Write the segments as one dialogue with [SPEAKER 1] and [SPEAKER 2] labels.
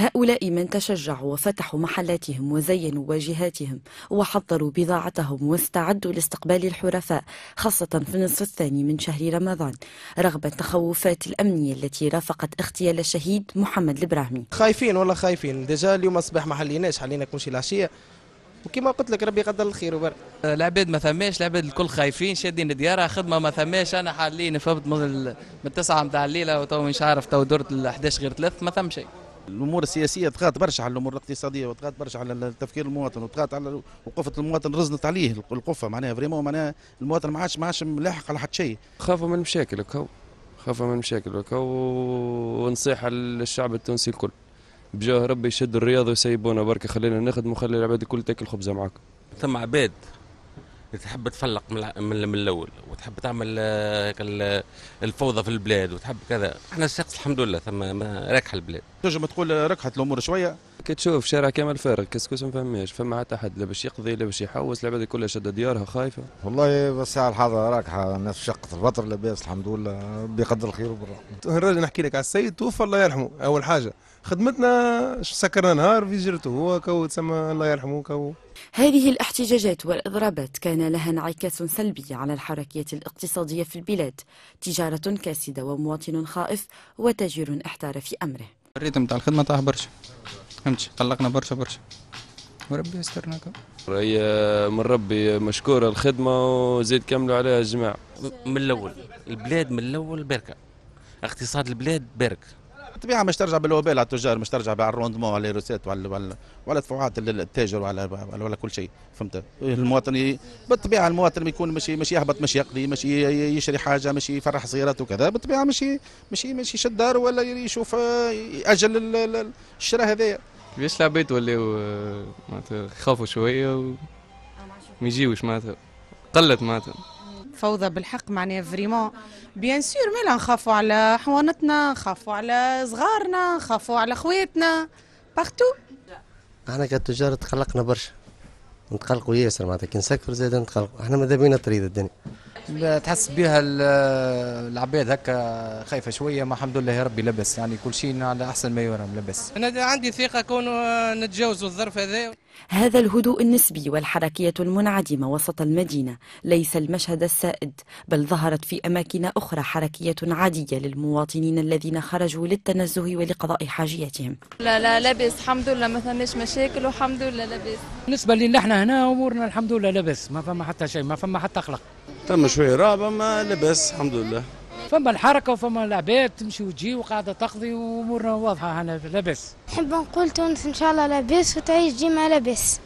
[SPEAKER 1] هؤلاء من تشجعوا وفتحوا محلاتهم وزينوا واجهاتهم وحضروا بضاعتهم واستعدوا لاستقبال الحرفاء خاصة في النصف الثاني من شهر رمضان رغم التخوفات الأمنية التي رافقت اغتيال الشهيد محمد البراهمي خايفين والله خايفين ديجا اليوم الصباح ما حليناش حلينا كل شيء العشية وكما قلت لك ربي يقدر الخير وبر أه، العباد ما ثماش العباد الكل خايفين شادين ديارها خدمه ما ثماش انا حاليا فهمت من التسعه نتاع الليله وتو مش عارف تو درت ال 11 غير ثلاث ما ثم شيء الامور السياسيه تغات برشا على الامور الاقتصاديه وتغات برشا على التفكير المواطن وتغات على وقفه المواطن رزنت عليه القفه معناها فريمون معناها المواطن ما عادش ما عادش ملاحق على حد شيء خافوا من مشاكل هكا خافوا من مشاكل هكا ونصيحه للشعب التونسي الكل بجاه ربي يشد الرياض ويسيبونا بركه خلينا نخدموا خلي العباد الكل تاكل خبزه معاك ثم عباد تحب تفلق من من الاول وتحب تعمل آه، الفوضى في البلاد وتحب كذا احنا السقس الحمد لله ثم راكحه البلاد تنجم تقول ركحت الامور شويه كتشوف شارع كامل فارغ كسكوس ما فماش فما حتى حد لا باش يقضي لا باش يحوس العباد كلها شاده ديارها خايفه والله على الحاضره راك الناس شقت الفطر لاباس الحمد لله بقدر الخير وبالرحمه الراجل نحكي لك على السيد توفى الله يرحمه اول حاجه خدمتنا سكرنا نهار في جرته هو كو تسمى الله يرحمه كو هذه الاحتجاجات والإضرابات كان لها انعكاس سلبي على الحركية الاقتصادية في البلاد تجارة كاسدة ومواطن خائف وتاجر احتار في أمره الريتم تاع الخدمة طاح برشا فهمتش قلقنا برشا برشا وربي يسترنا هي آه، من ربي آه، مشكوره الخدمه وزيد كملوا عليها الجماعه من الاول البلاد من الاول بركه اقتصاد البلاد برك طبيعة مش ترجع بالوبال على التجار مش ترجع الروندمون على الروسات وعلى وعلى وعلى دفعات التاجر وعلى وعلى, وعلى كل شيء فهمت المواطن بالطبيعه المواطن يكون مش مش يهبط مش يقضي مش يشري حاجه مش يفرح صغيرات وكذا بالطبيعه مش مش مش يشد دار ولا يشوف آه، ياجل الشراء هذايا كيفاش العباد ولاو معناتها خافوا شويه و ما يجيوش معناتها قلت معناتها فوضى بالحق معناها فريمون بيان سور مالا نخافوا على حوانتنا نخافوا على صغارنا نخافوا على خواتنا بارتو احنا كتجار تقلقنا برشا نتقلقوا ياسر معناتها كي نسكروا زاد نتقلقوا احنا ماذا بينا تريد الدنيا تحس بها العباد هكا خايفه شويه ما الحمد لله يا ربي لبس يعني كل شيء على احسن ما يرام لبس انا عندي ثقه كونوا نتجاوزوا الظرف هذا هذا الهدوء النسبي والحركية المنعدمة وسط المدينة ليس المشهد السائد بل ظهرت في أماكن أخرى حركية عادية للمواطنين الذين خرجوا للتنزه ولقضاء حاجيتهم لا لا لبس الحمد لله ما فماش مشاكل والحمد لله لبس بالنسبة لنا احنا هنا أمورنا الحمد لله لبس ما فما حتى شيء ما فما حتى قلق تم شوية رعبة ما لبس الحمد لله فما الحركه وفما العباد تمشي وتجي وقاعده تقضي وامورنا واضحه هنا لاباس نحب نقول تونس ان شاء الله لاباس وتعيش ديما لاباس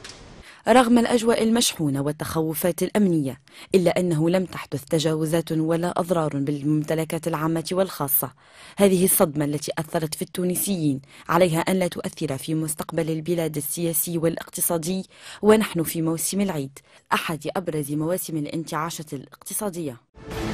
[SPEAKER 1] رغم الأجواء المشحونة والتخوفات الأمنية إلا أنه لم تحدث تجاوزات ولا أضرار بالممتلكات العامة والخاصة هذه الصدمة التي أثرت في التونسيين عليها أن لا تؤثر في مستقبل البلاد السياسي والاقتصادي ونحن في موسم العيد أحد أبرز مواسم الانتعاشة الاقتصادية